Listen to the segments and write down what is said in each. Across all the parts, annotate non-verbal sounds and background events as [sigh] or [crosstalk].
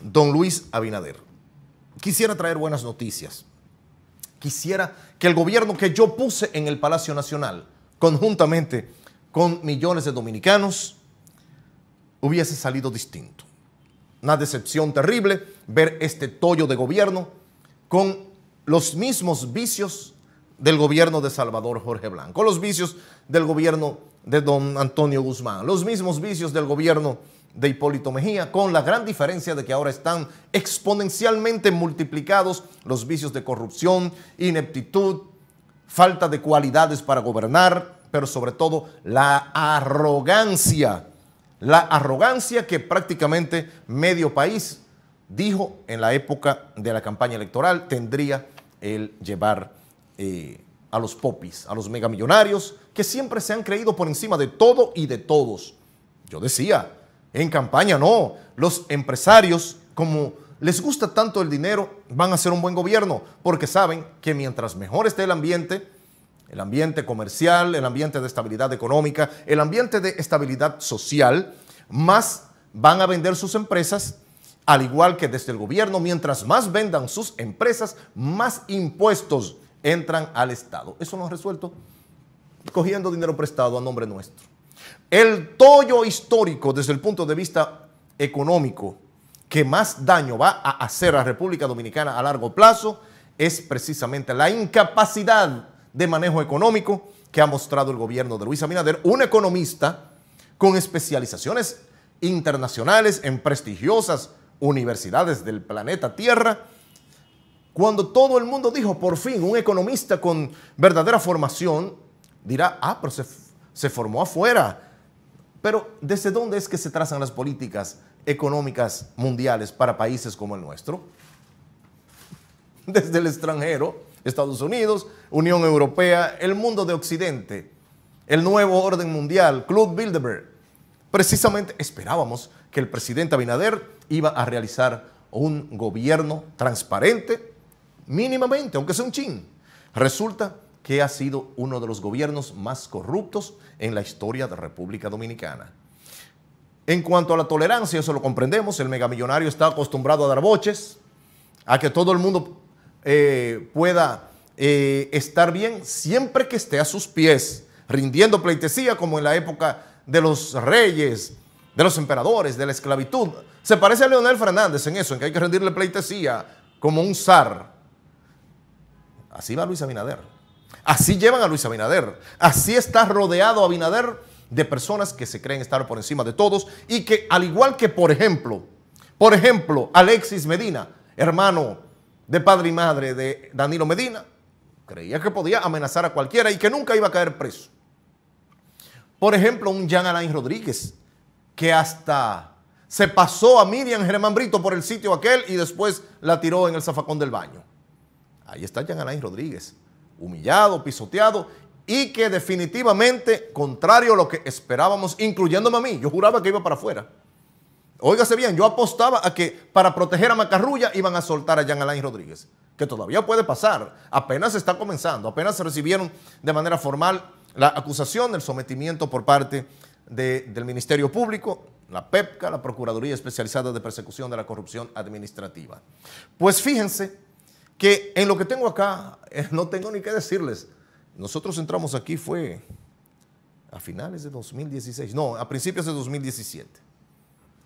don Luis Abinader. Quisiera traer buenas noticias. Quisiera que el gobierno que yo puse en el Palacio Nacional, conjuntamente con millones de dominicanos, hubiese salido distinto. Una decepción terrible ver este tollo de gobierno con los mismos vicios del gobierno de Salvador Jorge Blanco, los vicios del gobierno de don Antonio Guzmán. Los mismos vicios del gobierno de Hipólito Mejía, con la gran diferencia de que ahora están exponencialmente multiplicados los vicios de corrupción, ineptitud, falta de cualidades para gobernar, pero sobre todo la arrogancia, la arrogancia que prácticamente medio país dijo en la época de la campaña electoral tendría el llevar eh, a los popis, a los megamillonarios que siempre se han creído por encima de todo y de todos. Yo decía, en campaña no, los empresarios, como les gusta tanto el dinero, van a hacer un buen gobierno, porque saben que mientras mejor esté el ambiente, el ambiente comercial, el ambiente de estabilidad económica, el ambiente de estabilidad social, más van a vender sus empresas, al igual que desde el gobierno, mientras más vendan sus empresas, más impuestos entran al Estado. Eso nos ha resuelto cogiendo dinero prestado a nombre nuestro. El tollo histórico desde el punto de vista económico que más daño va a hacer a República Dominicana a largo plazo es precisamente la incapacidad de manejo económico que ha mostrado el gobierno de Luis Abinader, un economista con especializaciones internacionales en prestigiosas universidades del planeta Tierra, cuando todo el mundo dijo, por fin, un economista con verdadera formación dirá, ah, pero se, formó afuera. Pero ¿desde dónde es que se trazan las políticas económicas mundiales para países como el nuestro? Desde el extranjero, Estados Unidos, Unión Europea, el mundo de Occidente, el nuevo orden mundial, Club Bilderberg. Precisamente esperábamos que el presidente Abinader iba a realizar un gobierno transparente, mínimamente, aunque sea un chin. Resulta que ha sido uno de los gobiernos más corruptos en la historia de República Dominicana. En cuanto a la tolerancia, eso lo comprendemos, el megamillonario está acostumbrado a dar boches, a que todo el mundo eh, pueda eh, estar bien siempre que esté a sus pies, rindiendo pleitesía como en la época de los reyes, de los emperadores, de la esclavitud. Se parece a Leonel Fernández en eso, en que hay que rendirle pleitesía como un zar. Así va Luis Abinader. Así llevan a Luis Abinader. Así está rodeado Abinader de personas que se creen estar por encima de todos y que al igual que, por ejemplo, por ejemplo, Alexis Medina, hermano de padre y madre de Danilo Medina, creía que podía amenazar a cualquiera y que nunca iba a caer preso. Por ejemplo, un Jean Alain Rodríguez, que hasta se pasó a Miriam Germán Brito por el sitio aquel y después la tiró en el zafacón del baño. Ahí está Jean Alain Rodríguez, humillado, pisoteado y que definitivamente, contrario a lo que esperábamos, incluyéndome a mí, yo juraba que iba para afuera. Óigase bien, yo apostaba a que para proteger a Macarrulla iban a soltar a Jean Alain Rodríguez, que todavía puede pasar, apenas está comenzando, apenas se recibieron de manera formal la acusación del sometimiento por parte del Ministerio Público, la PEPCA, la Procuraduría Especializada de Persecución de la Corrupción Administrativa. Pues fíjense que en lo que tengo acá, eh, no tengo ni qué decirles. Nosotros entramos aquí fue a finales de 2016, no, a principios de 2017.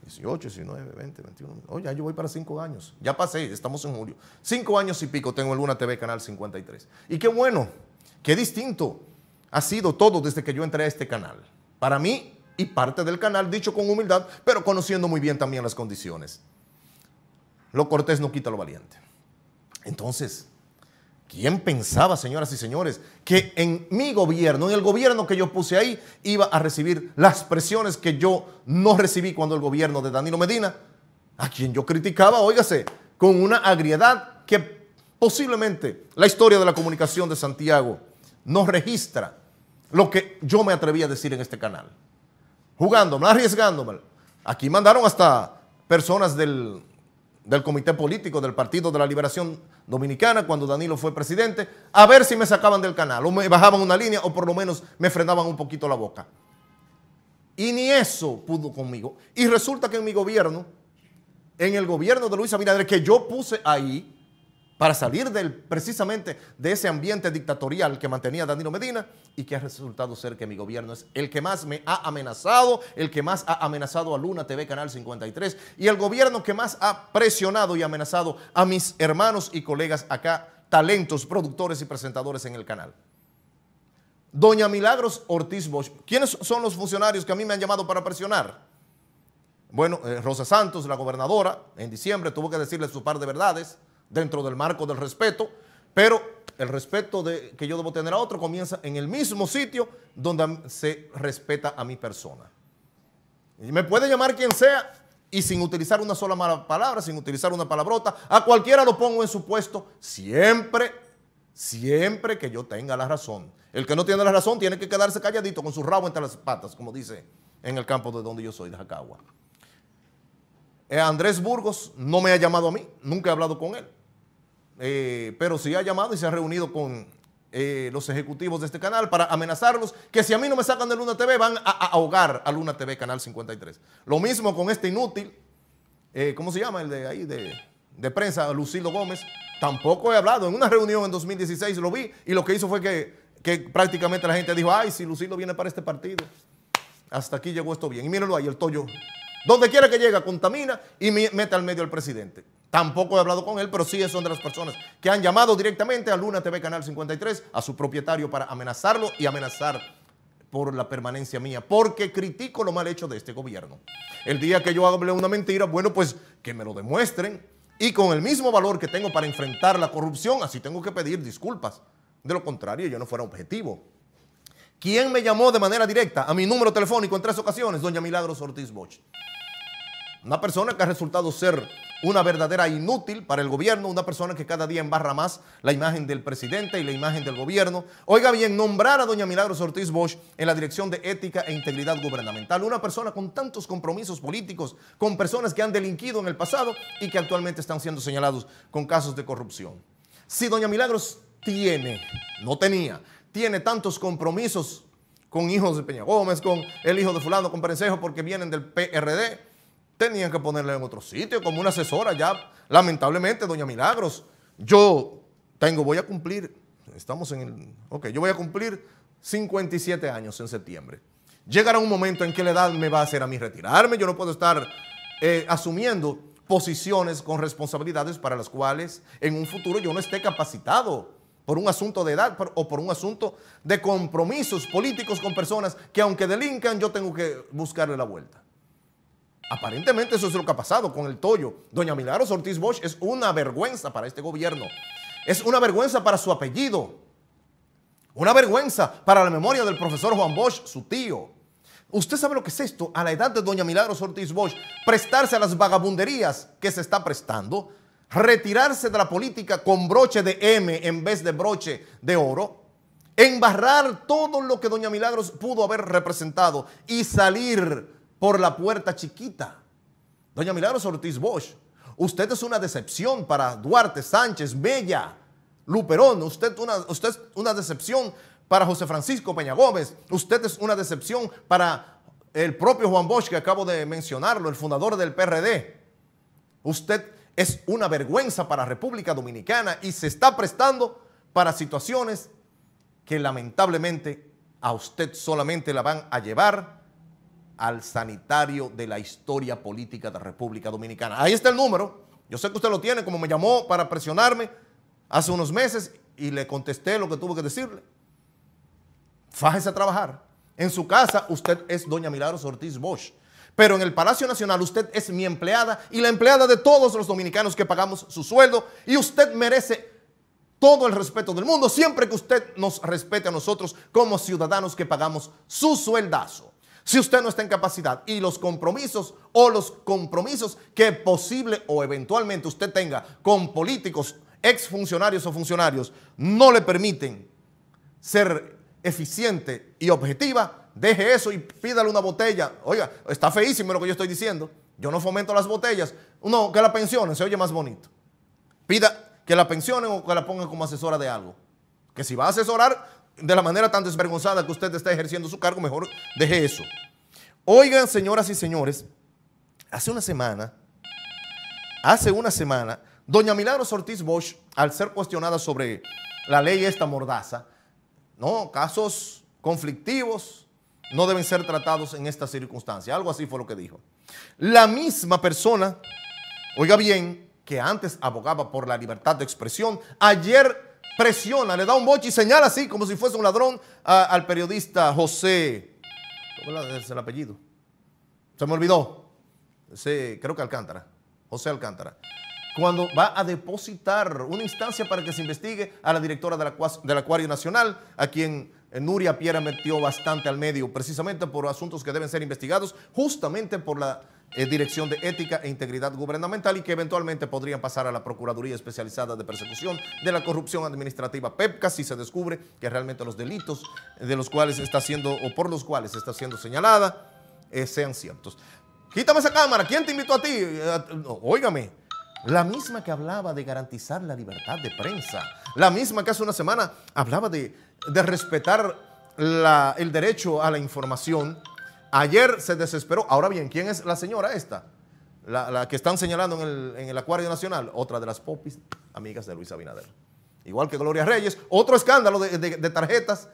18, 19, 20, 21. Oh, ya yo voy para 5 años. Ya pasé, estamos en julio. 5 años y pico tengo el Luna TV Canal 53. Y qué bueno, qué distinto ha sido todo desde que yo entré a este canal. Para mí y parte del canal, dicho con humildad, pero conociendo muy bien también las condiciones. Lo cortés no quita lo valiente. Entonces, ¿quién pensaba, señoras y señores, que en mi gobierno, en el gobierno que yo puse ahí, iba a recibir las presiones que yo no recibí cuando el gobierno de Danilo Medina, a quien yo criticaba, óigase, con una agriedad que posiblemente la historia de la comunicación de Santiago no registra lo que yo me atreví a decir en este canal. Jugándome, arriesgándome. Aquí mandaron hasta personas del del comité político del Partido de la Liberación Dominicana cuando Danilo fue presidente, a ver si me sacaban del canal o me bajaban una línea o por lo menos me frenaban un poquito la boca. Y ni eso pudo conmigo. Y resulta que en mi gobierno, en el gobierno de Luis Abinader, que yo puse ahí, para salir del, precisamente de ese ambiente dictatorial que mantenía Danilo Medina y que ha resultado ser que mi gobierno es el que más me ha amenazado, el que más ha amenazado a Luna TV Canal 53 y el gobierno que más ha presionado y amenazado a mis hermanos y colegas acá, talentos, productores y presentadores en el canal. Doña Milagros Ortiz Bosch, ¿quiénes son los funcionarios que a mí me han llamado para presionar? Bueno, eh, Rosa Santos, la gobernadora, en diciembre tuvo que decirle su par de verdades dentro del marco del respeto, pero el respeto que yo debo tener a otro comienza en el mismo sitio donde se respeta a mi persona. Y me puede llamar quien sea y sin utilizar una sola mala palabra, sin utilizar una palabrota, a cualquiera lo pongo en su puesto, siempre, siempre que yo tenga la razón. El que no tiene la razón tiene que quedarse calladito con su rabo entre las patas, como dice en el campo de donde yo soy, de Jacagua. Eh, Andrés Burgos no me ha llamado a mí, nunca he hablado con él. Eh, pero sí ha llamado y se ha reunido con eh, los ejecutivos de este canal para amenazarlos que si a mí no me sacan de Luna TV van a, ahogar a Luna TV Canal 53. Lo mismo con este inútil, eh, ¿cómo se llama el de ahí? De, prensa, Lucilo Gómez. Tampoco he hablado. En una reunión en 2016 lo vi y lo que hizo fue que, prácticamente la gente dijo, ay, si Lucilo viene para este partido, hasta aquí llegó esto bien. Y mírenlo ahí, el Toyo. Donde quiera que llega, contamina y mete al medio al presidente. Tampoco he hablado con él, pero sí son de las personas que han llamado directamente a Luna TV Canal 53, a su propietario, para amenazarlo y amenazar por la permanencia mía, porque critico lo mal hecho de este gobierno. El día que yo hable una mentira, bueno, pues que me lo demuestren. Y con el mismo valor que tengo para enfrentar la corrupción, así tengo que pedir disculpas. De lo contrario, yo no fuera objetivo. ¿Quién me llamó de manera directa a mi número telefónico en tres ocasiones? Doña Milagros Ortiz Bosch. Una persona que ha resultado ser una verdadera inútil para el gobierno, una persona que cada día embarra más la imagen del presidente y la imagen del gobierno. Oiga bien, nombrar a doña Milagros Ortiz Bosch en la Dirección de Ética e Integridad Gubernamental, una persona con tantos compromisos políticos, con personas que han delinquido en el pasado y que actualmente están siendo señalados con casos de corrupción. Si doña Milagros tiene, no tenía, tiene tantos compromisos con hijos de Peña Gómez, con el hijo de fulano, con Perencejo, porque vienen del PRD, tenían que ponerla en otro sitio, como una asesora ya, lamentablemente, doña Milagros. Yo tengo, voy a cumplir, estamos en el, ok, yo voy a cumplir 57 años en septiembre. Llegará un momento en que la edad me va a hacer a mí retirarme, yo no puedo estar eh, asumiendo posiciones con responsabilidades para las cuales en un futuro yo no esté capacitado por un asunto de edad o por un asunto de compromisos políticos con personas que aunque delincan yo tengo que buscarle la vuelta. Aparentemente eso es lo que ha pasado con el Toyo. Doña Milagros Ortiz Bosch es una vergüenza para este gobierno. Es una vergüenza para su apellido. Una vergüenza para la memoria del profesor Juan Bosch, su tío. ¿Usted sabe lo que es esto? A la edad de doña Milagros Ortiz Bosch, prestarse a las vagabunderías que se está prestando, retirarse de la política con broche de M en vez de broche de oro, embarrar todo lo que doña Milagros pudo haber representado y salir por la puerta chiquita. Doña Milagros Ortiz Bosch, usted es una decepción para Duarte, Sánchez, Bella, Luperón, usted, usted es una decepción para José Francisco Peña Gómez, usted es una decepción para el propio Juan Bosch, que acabo de mencionarlo, el fundador del PRD. Usted es una vergüenza para República Dominicana y se está prestando para situaciones que lamentablemente a usted solamente la van a llevar al sanitario de la historia política de la República Dominicana. Ahí está el número. Yo sé que usted lo tiene, como me llamó para presionarme hace unos meses y le contesté lo que tuvo que decirle. Fájese a trabajar. En su casa usted es doña Milagros Ortiz Bosch. Pero en el Palacio Nacional usted es mi empleada y la empleada de todos los dominicanos que pagamos su sueldo y usted merece todo el respeto del mundo siempre que usted nos respete a nosotros como ciudadanos que pagamos su sueldazo si usted no está en capacidad y los compromisos o los compromisos que posible o eventualmente usted tenga con políticos, exfuncionarios o funcionarios, no le permiten ser eficiente y objetiva, deje eso y pídale una botella. Oiga, está feísimo lo que yo estoy diciendo. Yo no fomento las botellas. No, que la pensionen, se oye más bonito. Pida que la pensionen o que la pongan como asesora de algo. Que si va a asesorar, de la manera tan desvergonzada que usted está ejerciendo su cargo, mejor deje eso. Oigan, señoras y señores, hace una semana, hace una semana, doña Milagros Ortiz Bosch, al ser cuestionada sobre la ley esta mordaza, no, casos conflictivos no deben ser tratados en esta circunstancia. Algo así fue lo que dijo. La misma persona, oiga bien, que antes abogaba por la libertad de expresión, ayer presiona, le da un boche y señala así como si fuese un ladrón al periodista José, ¿cómo es el apellido? Se me olvidó, creo que Alcántara, José Alcántara, cuando va a depositar una instancia para que se investigue a la directora del Acuario Nacional, a quien eh, Nuria Piera metió bastante al medio, precisamente por asuntos que deben ser investigados, justamente por la eh, dirección de Ética e Integridad Gubernamental y que eventualmente podrían pasar a la Procuraduría Especializada de Persecución de la Corrupción Administrativa PEPCA si se descubre que realmente los delitos de los cuales está siendo o por los cuales está siendo señalada eh, sean ciertos. Quítame esa cámara, ¿quién te invitó a ti? Eh, óigame, la misma que hablaba de garantizar la libertad de prensa, la misma que hace una semana hablaba de, respetar el derecho a la información, Ayer se desesperó. Ahora bien, ¿quién es la señora esta? La, que están señalando en el, Acuario Nacional. Otra de las popis amigas de Luis Abinader. Igual que Gloria Reyes. Otro escándalo de, tarjetas.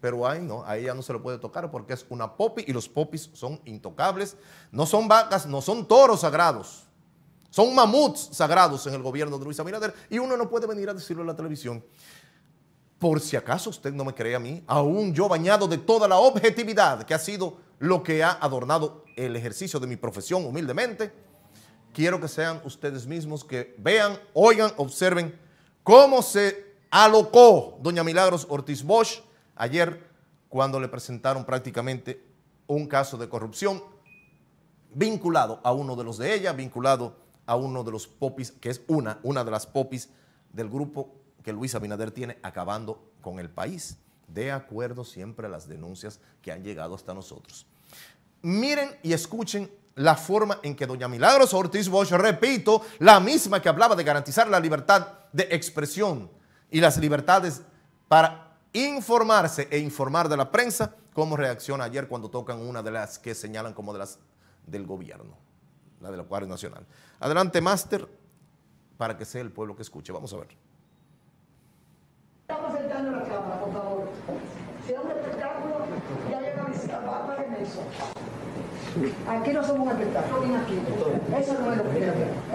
Pero ahí no, ahí ya no se le puede tocar porque es una popi y los popis son intocables. No son vacas, no son toros sagrados. Son mamuts sagrados en el gobierno de Luis Abinader y uno no puede venir a decirlo en la televisión por si acaso usted no me cree a mí, aún yo bañado de toda la objetividad que ha sido lo que ha adornado el ejercicio de mi profesión humildemente, quiero que sean ustedes mismos que vean, oigan, observen cómo se alocó doña Milagros Ortiz Bosch ayer cuando le presentaron prácticamente un caso de corrupción vinculado a uno de los de ella, vinculado a uno de los popis, que es una, una de las popis del grupo que Luis Abinader tiene acabando con el país, de acuerdo siempre a las denuncias que han llegado hasta nosotros. Miren y escuchen la forma en que doña Milagros Ortiz Bosch, repito, la misma que hablaba de garantizar la libertad de expresión y las libertades para informarse e informar de la prensa, cómo reacciona ayer cuando tocan una de las que señalan como de las del gobierno, la de la Nacional. Adelante, máster, para que sea el pueblo que escuche. Vamos a ver. Aquí no somos un espectáculo, ni aquí. Eso no es lo que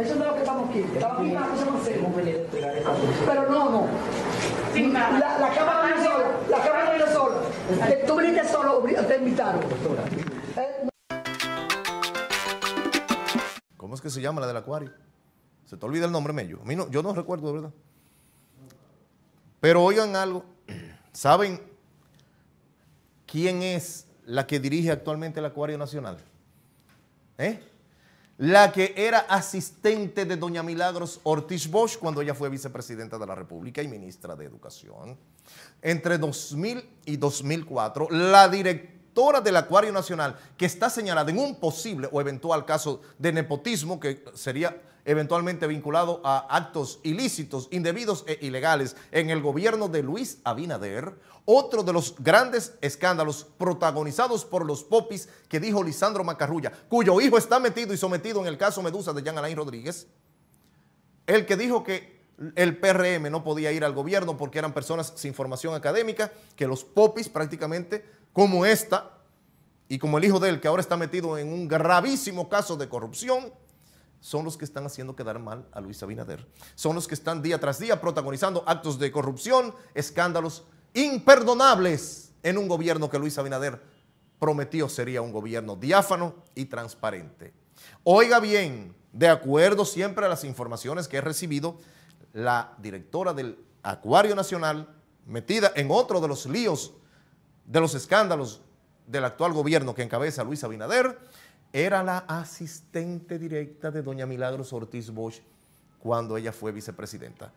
Eso no es lo que estamos aquí. Estamos que Pero no, no. La, la cámara viene sol. La cámara viene sola. Que tú viniste solo, te invitaron. doctora. Eh, ¿Cómo es que se llama la del acuario? Se te olvida el nombre, Mello. A yo no recuerdo, de verdad. Pero oigan algo. [clears throat] ¿Saben quién es la que dirige actualmente el Acuario Nacional. ¿eh? La que era asistente de doña Milagros Ortiz Bosch cuando ella fue vicepresidenta de la República y ministra de Educación. Entre 2000 y 2004, la directora del Acuario Nacional, que está señalada en un posible o eventual caso de nepotismo, que sería eventualmente vinculado a actos ilícitos, indebidos e ilegales en el gobierno de Luis Abinader, otro de los grandes escándalos protagonizados por los popis que dijo Lisandro Macarrulla, cuyo hijo está metido y sometido en el caso Medusa de Jean Alain Rodríguez, el que dijo que el PRM no podía ir al gobierno porque eran personas sin formación académica, que los popis prácticamente como esta y como el hijo de él que ahora está metido en un gravísimo caso de corrupción, son los que están haciendo quedar mal a Luis Abinader. Son los que están día tras día protagonizando actos de corrupción, escándalos imperdonables en un gobierno que Luis Abinader prometió sería un gobierno diáfano y transparente. Oiga bien, de acuerdo siempre a las informaciones que he recibido, la directora del Acuario Nacional, metida en otro de los líos, de los escándalos del actual gobierno que encabeza Luis Abinader, era la asistente directa de doña Milagros Ortiz Bosch cuando ella fue vicepresidenta.